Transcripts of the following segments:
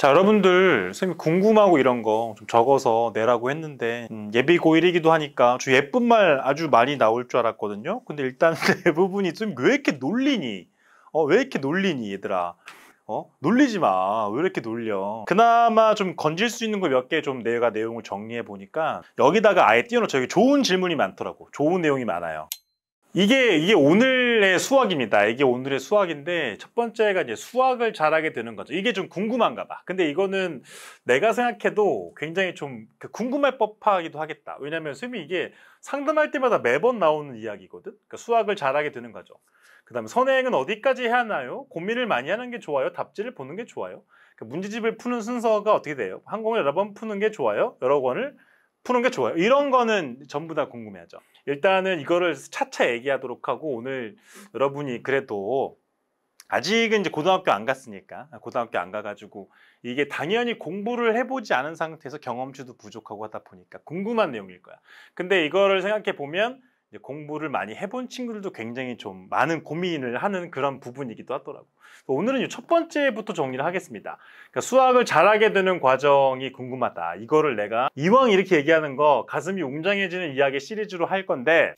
자 여러분들 선생님 궁금하고 이런 거 좀 적어서 내라고 했는데 음, 예비 고1이기도 하니까 주 예쁜 말 아주 많이 나올 줄 알았거든요 근데 일단 대부분이 좀 왜 이렇게 놀리니 어 왜 이렇게 놀리니 얘들아 어 놀리지 마왜 이렇게 놀려 그나마 좀 건질 수 있는 거 몇 개 좀 내가 내용을 정리해 보니까 여기다가 아예 띄워놓죠 여기 좋은 질문이 많더라고 좋은 내용이 많아요 이게, 이게 오늘의 수학입니다. 이게 오늘의 수학인데, 첫 번째가 이제 수학을 잘하게 되는 거죠. 이게 좀 궁금한가 봐. 근데 이거는 내가 생각해도 굉장히 좀 그 궁금할 법하기도 하겠다. 왜냐면 선생님이 이게 상담할 때마다 매번 나오는 이야기거든? 그러니까 수학을 잘하게 되는 거죠. 그 다음에 선행은 어디까지 해야 하나요? 고민을 많이 하는 게 좋아요? 답지를 보는 게 좋아요? 그러니까 문제집을 푸는 순서가 어떻게 돼요? 항공을 여러 번 푸는 게 좋아요? 여러 권을 푸는 게 좋아요. 이런 거는 전부 다 궁금해하죠. 일단은 이거를 차차 얘기하도록 하고 오늘 여러분이 그래도 아직은 이제 고등학교 안 갔으니까 고등학교 안 가가지고 이게 당연히 공부를 해보지 않은 상태에서 경험치도 부족하고 하다 보니까 궁금한 내용일 거야. 근데 이거를 생각해 보면 공부를 많이 해본 친구들도 굉장히 좀 많은 고민을 하는 그런 부분이기도 하더라고. 오늘은 첫 번째부터 정리를 하겠습니다. 그러니까 수학을 잘하게 되는 과정이 궁금하다. 이거를 내가 이왕 이렇게 얘기하는 거 가슴이 웅장해지는 이야기 시리즈로 할 건데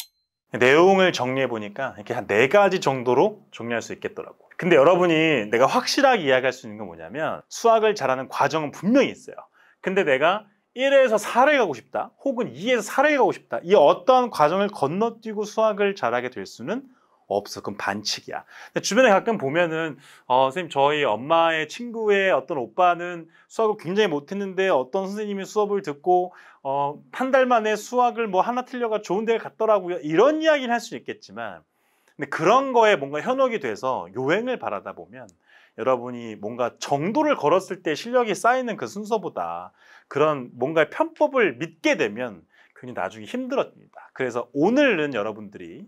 내용을 정리해 보니까 이렇게 한 네 가지 정도로 정리할 수 있겠더라고. 근데 여러분이 내가 확실하게 이야기할 수 있는 건 뭐냐면 수학을 잘하는 과정은 분명히 있어요. 근데 내가 1에서 4를 가고 싶다 혹은 2에서 4를 가고 싶다 이어떤 과정을 건너뛰고 수학을 잘하게 될 수는 없어 그건 반칙이야 주변에 가끔 보면은 어, 선생님 저희 엄마의 친구의 어떤 오빠는 수학을 굉장히 못했는데 어떤 선생님이 수업을 듣고 어, 한 달 만에 수학을 뭐 하나 틀려가 좋은 데를 갔더라고요 이런 이야기를 할 수 있겠지만 근데 그런 거에 뭔가 현혹이 돼서 요행을 바라다 보면 여러분이 뭔가 정도를 걸었을 때 실력이 쌓이는 그 순서보다 그런 뭔가의 편법을 믿게 되면 괜히 나중에 힘들어집니다. 그래서 오늘은 여러분들이 이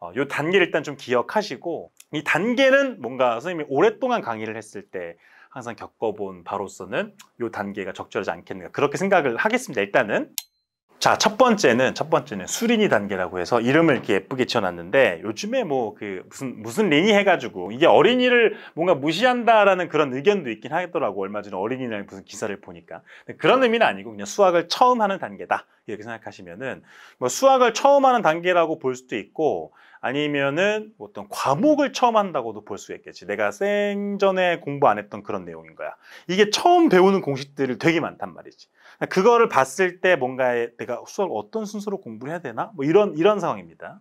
어, 단계를 일단 좀 기억하시고 이 단계는 뭔가 선생님이 오랫동안 강의를 했을 때 항상 겪어본 바로서는 이 단계가 적절하지 않겠는가 그렇게 생각을 하겠습니다. 일단은 자, 첫 번째는, 첫 번째는 수리니 단계라고 해서 이름을 이렇게 예쁘게 지어놨는데 요즘에 뭐 그 무슨, 무슨 린이 해가지고 이게 어린이를 뭔가 무시한다라는 그런 의견도 있긴 하겠더라고. 얼마 전에 어린이날 무슨 기사를 보니까. 그런 의미는 아니고 그냥 수학을 처음 하는 단계다. 이렇게 생각하시면은 뭐 수학을 처음 하는 단계라고 볼 수도 있고 아니면은 뭐 어떤 과목을 처음 한다고도 볼 수 있겠지. 내가 생전에 공부 안 했던 그런 내용인 거야. 이게 처음 배우는 공식들이 되게 많단 말이지. 그거를 봤을 때 뭔가 내가 수학 어떤 순서로 공부를 해야 되나? 뭐 이런 이런 상황입니다.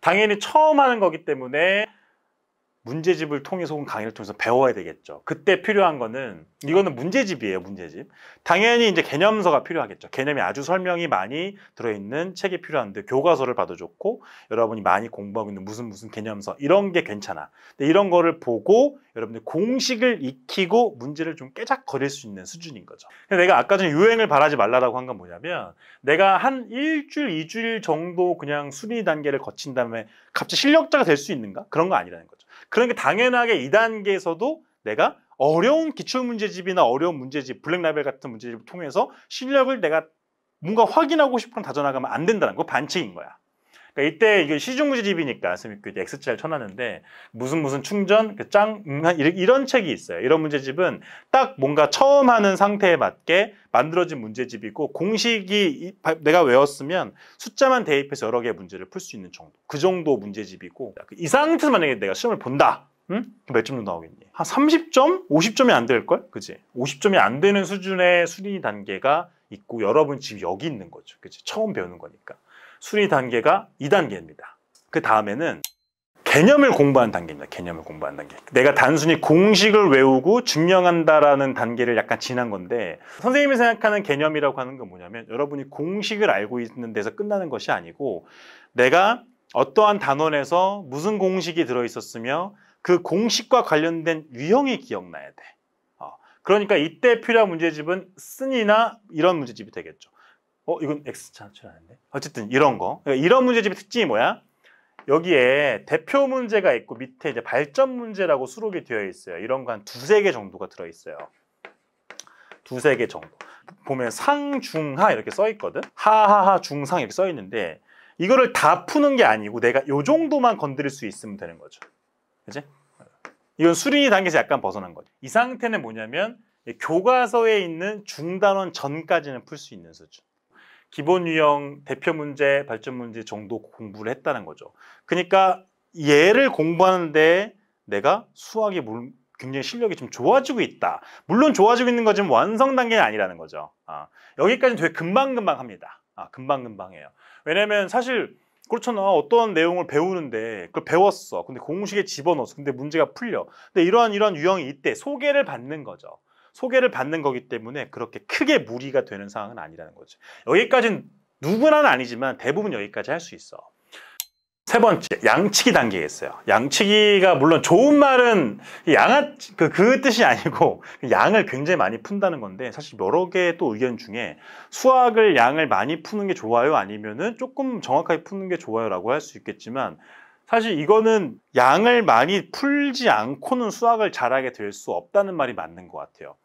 당연히 처음 하는 거기 때문에 문제집을 통해서 혹은 강의를 통해서 배워야 되겠죠. 그때 필요한 거는 이거는 문제집이에요, 문제집. 당연히 이제 개념서가 필요하겠죠. 개념이 아주 설명이 많이 들어 있는 책이 필요한데 교과서를 봐도 좋고 여러분이 많이 공부하고 있는 무슨 무슨 개념서 이런 게 괜찮아. 근데 이런 거를 보고 여러분들 공식을 익히고 문제를 좀 깨작거릴 수 있는 수준인 거죠. 내가 아까 전에 유행을 바라지 말라고한 건 뭐냐면 내가 한 일주일, 이주일 정도 그냥 순위 단계를 거친 다음에 갑자기 실력자가 될 수 있는가? 그런 거 아니라는 거죠. 그러니까 당연하게 이단계에서도 내가 어려운 기출문제집이나 어려운 문제집, 블랙라벨 같은 문제집을 통해서 실력을 내가 뭔가 확인하고 싶은 다져나가면 안 된다는 거 반칙인 거야. 그러니까 이때 이게 시중무지집이니까 스미크 X자를 쳐놨는데 무슨 무슨 충전 그 짱, 음, 이런 책이 있어요. 이런 문제집은 딱 뭔가 처음 하는 상태에 맞게 만들어진 문제집이고 공식이 내가 외웠으면 숫자만 대입해서 여러 개의 문제를 풀 수 있는 정도. 그 정도 문제집이고 그 이 상태에서 만약에 내가 시험을 본다. 응? 그 몇 점도 나오겠니? 한 30점? 50점이 안 될걸? 그지? 50점이 안 되는 수준의 수리 단계가 있고 여러분 지금 여기 있는 거죠. 그치? 처음 배우는 거니까. 순위 단계가 2단계입니다. 그 다음에는 개념을 공부한 단계입니다. 개념을 공부한 단계. 내가 단순히 공식을 외우고 증명한다라는 단계를 약간 지난 건데 선생님이 생각하는 개념이라고 하는 건 뭐냐면 여러분이 공식을 알고 있는 데서 끝나는 것이 아니고 내가 어떠한 단원에서 무슨 공식이 들어있었으며 그 공식과 관련된 유형이 기억나야 돼. 어, 그러니까 이때 필요한 문제집은 쓴이나 이런 문제집이 되겠죠. 어 이건 x 자체라는데 어쨌든 이런 거 그러니까 이런 문제집의 특징이 뭐야? 여기에 대표 문제가 있고 밑에 이제 발전 문제라고 수록이 되어 있어요. 이런 거 한 두세 개 정도가 들어 있어요. 두세 개 정도. 보면 상 중 하 이렇게 써 있거든. 하하하 중상 이렇게 써 있는데 이거를 다 푸는 게 아니고 내가 요 정도만 건드릴 수 있으면 되는 거죠. 그지? 이건 수리 단계에서 약간 벗어난 거죠. 이 상태는 뭐냐면 교과서에 있는 중단원 전까지는 풀 수 있는 수준. 기본 유형 대표 문제, 발전 문제 정도 공부를 했다는 거죠. 그러니까 얘를 공부하는데 내가 수학이 굉장히 실력이 좀 좋아지고 있다. 물론 좋아지고 있는 거지만 완성 단계는 아니라는 거죠. 아, 여기까지는 되게 금방금방 합니다. 아, 금방금방 해요. 왜냐면 사실 그렇잖아. 어떤 내용을 배우는데 그걸 배웠어. 근데 공식에 집어넣었어. 근데 문제가 풀려. 근데 이러한 이러한 유형이 있대. 소개를 받는 거죠. 소개를 받는 거기 때문에 그렇게 크게 무리가 되는 상황은 아니라는 거죠. 여기까지는 누구나는 아니지만 대부분 여기까지 할 수 있어. 세 번째, 양치기 단계에 있어요. 양치기가 물론 좋은 말은 양아 그, 그 뜻이 아니고 양을 굉장히 많이 푼다는 건데 사실 여러 개의 또 의견 중에 수학을 양을 많이 푸는 게 좋아요 아니면은 조금 정확하게 푸는 게 좋아요라고 할 수 있겠지만 사실 이거는 양을 많이 풀지 않고는 수학을 잘하게 될 수 없다는 말이 맞는 것 같아요.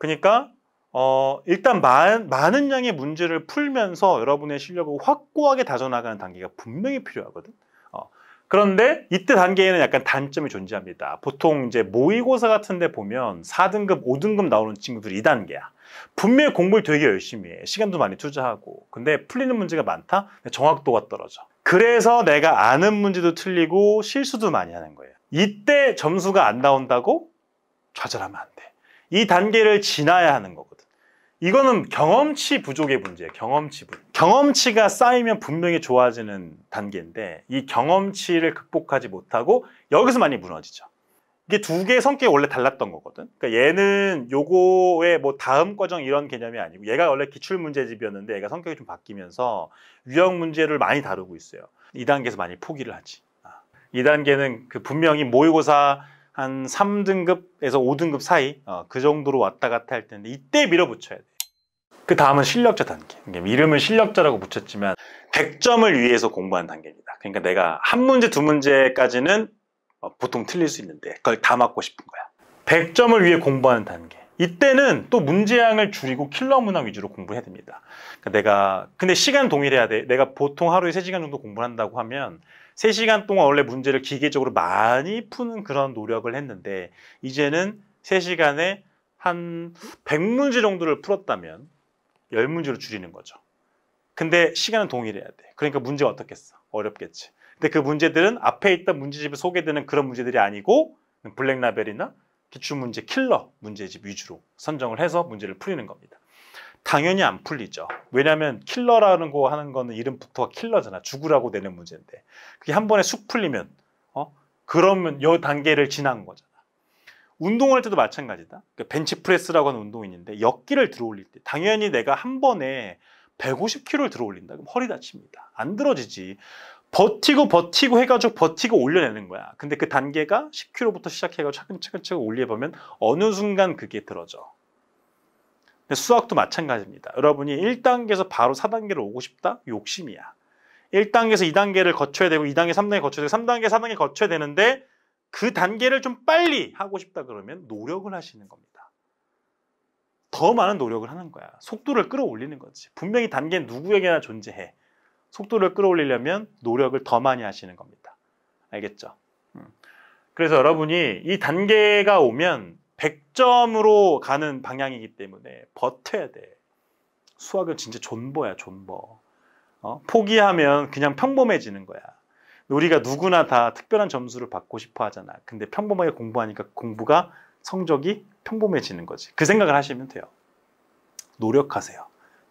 그러니까 어, 일단 많, 많은 양의 문제를 풀면서 여러분의 실력을 확고하게 다져나가는 단계가 분명히 필요하거든. 어, 그런데 이때 단계에는 약간 단점이 존재합니다. 보통 이제 모의고사 같은 데 보면 4등급, 5등급 나오는 친구들이 2단계야. 분명히 공부를 되게 열심히 해. 시간도 많이 투자하고. 근데 풀리는 문제가 많다? 정확도가 떨어져. 그래서 내가 아는 문제도 틀리고 실수도 많이 하는 거예요. 이때 점수가 안 나온다고 좌절하면 안 돼. 이 단계를 지나야 하는 거거든. 이거는 경험치 부족의 문제예요. 경험치 부족. 경험치가 쌓이면 분명히 좋아지는 단계인데 이 경험치를 극복하지 못하고 여기서 많이 무너지죠. 이게 두 개의 성격이 원래 달랐던 거거든. 그러니까 얘는 요거의 뭐 다음 과정 이런 개념이 아니고 얘가 원래 기출 문제집이었는데 얘가 성격이 좀 바뀌면서 유형 문제를 많이 다루고 있어요. 이단계에서 많이 포기를 하지. 아, 이단계는그 분명히 모의고사 한 3등급에서 5등급 사이 어, 그 정도로 왔다 갔다 할 텐데 이때 밀어붙여야 돼. 그 다음은 실력자 단계. 이름은 실력자라고 붙였지만 100점을 위해서 공부하는 단계입니다. 그러니까 내가 한 문제, 두 문제까지는 어, 보통 틀릴 수 있는데 그걸 다 맞고 싶은 거야. 100점을 위해 공부하는 단계. 이때는 또 문제양을 줄이고 킬러 문항 위주로 공부해야 됩니다. 그러니까 내가 근데 시간 동일해야 돼. 내가 보통 하루에 3시간 정도 공부한다고 하면 3시간 동안 원래 문제를 기계적으로 많이 푸는 그런 노력을 했는데 이제는 3시간에 한 100문제 정도를 풀었다면 10문제로 줄이는 거죠. 근데 시간은 동일해야 돼. 그러니까 문제가 어떻겠어? 어렵겠지. 근데 그 문제들은 앞에 있던 문제집에 소개되는 그런 문제들이 아니고 블랙라벨이나 기출문제 킬러 문제집 위주로 선정을 해서 문제를 풀리는 겁니다. 당연히 안 풀리죠. 왜냐하면 킬러라는 거 하는 거는 이름부터 킬러잖아. 죽으라고 되는 문제인데 그게 한 번에 쑥 풀리면 어 그러면 요 단계를 지난 거잖아. 운동을 할 때도 마찬가지다. 그러니까 벤치프레스라고 하는 운동이 있는데 역기를 들어올릴 때 당연히 내가 한 번에 150kg를 들어올린다. 그럼 허리 다칩니다. 안 들어지지. 버티고 버티고 해가지고 버티고 올려내는 거야. 근데 그 단계가 10kg부터 시작해가지고 차근차근 차근 올려보면 어느 순간 그게 들어져. 수학도 마찬가지입니다. 여러분이 1단계에서 바로 4단계로 오고 싶다? 욕심이야. 1단계에서 2단계를 거쳐야 되고 2단계, 3단계 거쳐야 되고 3단계, 4단계 거쳐야 되는데 그 단계를 좀 빨리 하고 싶다 그러면 노력을 하시는 겁니다. 더 많은 노력을 하는 거야. 속도를 끌어올리는 거지. 분명히 단계는 누구에게나 존재해. 속도를 끌어올리려면 노력을 더 많이 하시는 겁니다. 알겠죠? 음. 그래서 여러분이 이 단계가 오면 100점으로 가는 방향이기 때문에 버텨야 돼. 수학은 진짜 존버야, 존버. 어? 포기하면 그냥 평범해지는 거야. 우리가 누구나 다 특별한 점수를 받고 싶어 하잖아. 근데 평범하게 공부하니까 공부가 성적이 평범해지는 거지. 그 생각을 하시면 돼요. 노력하세요.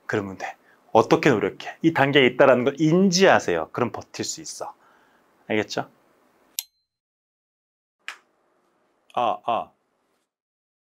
그러면 돼. 어떻게 노력해? 이 단계에 있다라는 걸 인지하세요. 그럼 버틸 수 있어. 알겠죠? 아, 아.